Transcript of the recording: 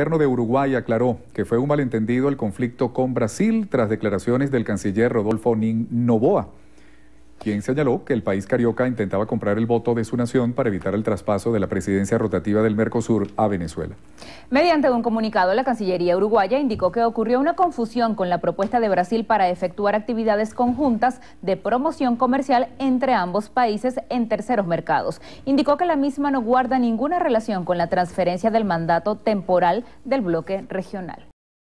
El gobierno de Uruguay aclaró que fue un malentendido el conflicto con Brasil tras declaraciones del canciller Rodolfo Nin Novoa, quien señaló que el país carioca intentaba comprar el voto de su nación para evitar el traspaso de la presidencia rotativa del Mercosur a Venezuela. Mediante un comunicado, la Cancillería uruguaya indicó que ocurrió una confusión con la propuesta de Brasil para efectuar actividades conjuntas de promoción comercial entre ambos países en terceros mercados. Indicó que la misma no guarda ninguna relación con la transferencia del mandato temporal del bloque regional.